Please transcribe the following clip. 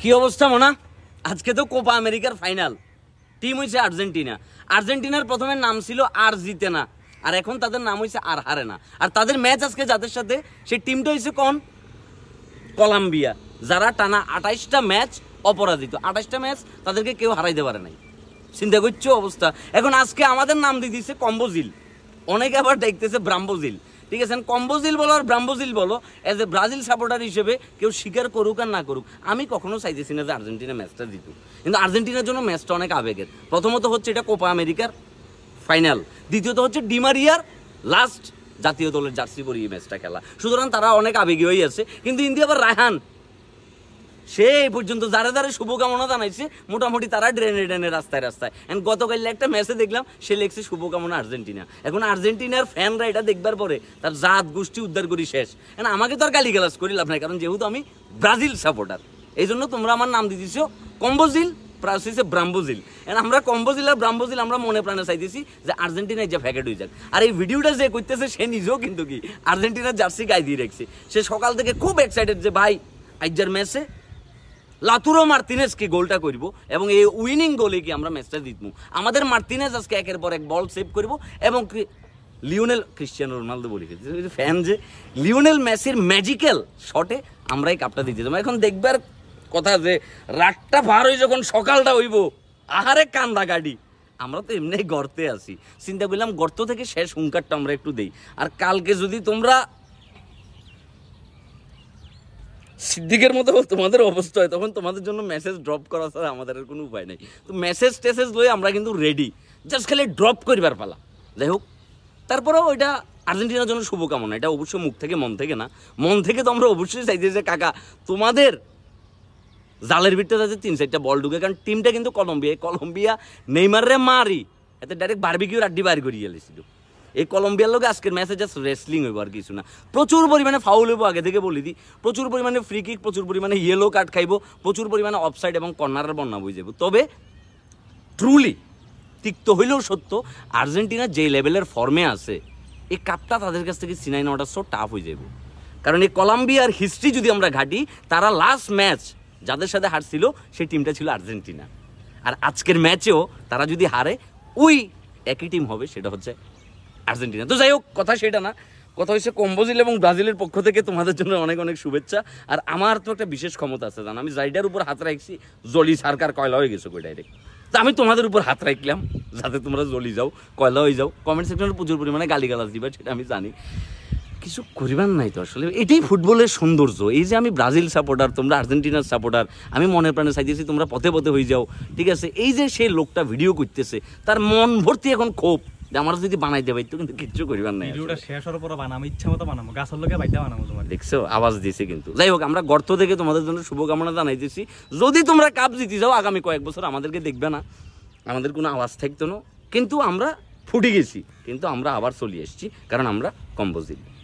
কি অবস্থা মোনা আজকে তো কোপা আমেরিকার ফাইনাল টিম হয়েছে আর্জেন্টিনা আর্জেন্টিনার প্রথমে নাম ছিল আর জিতে না আর এখন তাদের নাম হয়েছে আর হারে না আর তাদের ম্যাচ আজকে যাদের সাথে সেই টিমটা হয়েছে কোন কলাম্বিয়া যারা টানা আঠাইশটা ম্যাচ অপরাজিত আঠাইশটা ম্যাচ তাদেরকে কেউ হারাইতে পারে নাই চিন্তা করছো অবস্থা এখন আজকে আমাদের নাম দিয়ে দিচ্ছে কম্বোজিল অনেকে আবার দেখতেছে ব্রাম্বোজিল ঠিক আছে কম্বোজিল বলো আর ব্রাম্বোজিল বলো অ্যাজ এ ব্রাজিল সাপোর্টার হিসেবে কেউ স্বীকার করুক আর না করুক আমি কখনো চাইতেছি না যে আর্জেন্টিনা ম্যাচটা জিতুক কিন্তু আর্জেন্টিনার জন্য ম্যাচটা অনেক আবেগের প্রথমত হচ্ছে এটা কোপা আমেরিকার ফাইনাল দ্বিতীয়ত হচ্ছে ডিমারিয়ার লাস্ট জাতীয় দলের জার্সি পরিয়ে ম্যাচটা খেলা সুতরাং তারা অনেক আবেগীয়ই হয়ে আছে কিন্তু ইন্ডিয়া আবার রায়হান সে এই পর্যন্ত যারা যারা শুভকামনা জানাইছে মোটামুটি তারা ড্রেনে ড্রেনে রাস্তায় রাস্তায় অ্যান্ড গতকাল একটা ম্যাচে দেখলাম সে লেখছে শুভকামনা আর্জেন্টিনা এখন আর্জেন্টিনার ফ্যানরা এটা দেখবার পরে তার জাত গোষ্ঠী উদ্ধার করি শেষ অ্যান্ড আমাকে তো আর গালি গালাস করি লাভ নাই কারণ যেহেতু আমি ব্রাজিল সাপোর্টার এই জন্য তোমরা আমার নাম দিছো কম্বোজিল প্রাসিসে ব্রাম্বোজিল এন্ড আমরা কম্বোজিল আর ব্রাম্বোজিল আমরা মনে প্রাণে চাইতেছি যে আর্জেন্টিনায় যে ফ্যাকেট হয়ে যাক আর এই ভিডিওটা যে করতেছে সে নিজেও কিন্তু কি আর্জেন্টিনার জার্সি গায়ে দিয়ে রাখছে সে সকাল থেকে খুব এক্সাইটেড যে ভাই আইজার ম্যাচে লাতুরো মার্তিনেজকে গোলটা করব এবং এই উইনিং গোলে কি আমরা ম্যাচটা জিতবো আমাদের মার্তিনেজ আজকে একের পর এক বল সেভ করব এবং লিওনেল ক্রিশ্চিয়ান রোনালদো বলি ফ্যান যে লিওনেল মেসির ম্যাজিক্যাল শটে আমরা এই কাপটা দিতে যাবো এখন দেখবার কথা যে রাতটা পার হয়ে যখন সকালটা হইব আহারে কান্দা গাড়ি আমরা তো এমনি গর্তে আছি চিন্তা করলাম গর্ত থেকে শেষ হুঙ্কারটা আমরা একটু দেই আর কালকে যদি তোমরা সিদ্দিকের মতো তোমাদের অবস্থা হয় তখন তোমাদের জন্য মেসেজ ড্রপ করা ছাড়া আমাদের আর কোনো উপায় নেই তো মেসেজ টেসেজ লই আমরা কিন্তু রেডি জাস্ট খালি ড্রপ করিবার পালা যাই হোক তারপরেও ওইটা আর্জেন্টিনার জন্য শুভকামনা এটা অবশ্যই মুখ থেকে মন থেকে না মন থেকে তো আমরা অবশ্যই চাইছি যে কাকা তোমাদের জালের ভিতরে আছে তিন চারটা বল ঢুকে কারণ টিমটা কিন্তু কলম্বিয়া কলম্বিয়া নেইমাররে মারি এতে ডাইরেক্ট বার্বিকিউর আড্ডি বার করিয়ে গেলেছিল এই কলম্বিয়ার লোক আজকের ম্যাচে জাস্ট রেসলিং হইব আর কিছু না প্রচুর পরিমাণে ফাউল হইব আগে থেকে বলি দিই প্রচুর পরিমাণে ফ্রি কিক প্রচুর পরিমাণে ইয়েলো কার্ড খাইব প্রচুর পরিমাণে অফসাইড এবং কর্নারের বন্যা বই যাব তবে ট্রুলি তিক্ত হইলেও সত্য আর্জেন্টিনা যে লেভেলের ফর্মে আছে এই কাপটা তাদের কাছ থেকে সিনাই নেওয়াটা সো টাফ হয়ে যাব কারণ এই কলম্বিয়ার হিস্ট্রি যদি আমরা ঘাটি তারা লাস্ট ম্যাচ যাদের সাথে হারছিল সেই টিমটা ছিল আর্জেন্টিনা আর আজকের ম্যাচেও তারা যদি হারে ওই একই টিম হবে সেটা হচ্ছে আর্জেন্টিনা তো যাই হোক কথা সেটা না কথা হচ্ছে কম্বোজিল এবং ব্রাজিলের পক্ষ থেকে তোমাদের জন্য অনেক অনেক শুভেচ্ছা আর আমার তো একটা বিশেষ ক্ষমতা আছে জান আমি জাইডার উপর হাত রাখছি জলি সারকার কয়লা হয়ে গেছে ডাইরেক্ট তো আমি তোমাদের উপর হাত রাখলাম যাতে তোমরা জ্বলি যাও কয়লা হয়ে যাও কমেন্ট সেকশনে প্রচুর পরিমাণে গালিগালাজ দিবা সেটা আমি জানি কিছু করিবার নাই তো আসলে এটাই ফুটবলের সৌন্দর্য এই যে আমি ব্রাজিল সাপোর্টার তোমরা আর্জেন্টিনার সাপোর্টার আমি মনের প্রাণে চাইতেছি তোমরা পথে পথে হয়ে যাও ঠিক আছে এই যে সে লোকটা ভিডিও করতেছে তার মন ভর্তি এখন ক্ষোভ আমার যদি বানাই দেবে তো কিন্তু কিচ্ছু করিবার নাই শেষের পর বানাম ইচ্ছা মতো বানামো গাছের লোকে বাইতে বানাবো তোমার দেখছো আওয়াজ দিছে কিন্তু যাই হোক আমরা গর্ত থেকে তোমাদের জন্য শুভকামনা জানাইতেছি যদি তোমরা কাপ জিতে যাও আগামী কয়েক বছর আমাদেরকে দেখবে না আমাদের কোনো আওয়াজ থাকতো না কিন্তু আমরা ফুটে গেছি কিন্তু আমরা আবার চলে এসেছি কারণ আমরা কম্পোজিট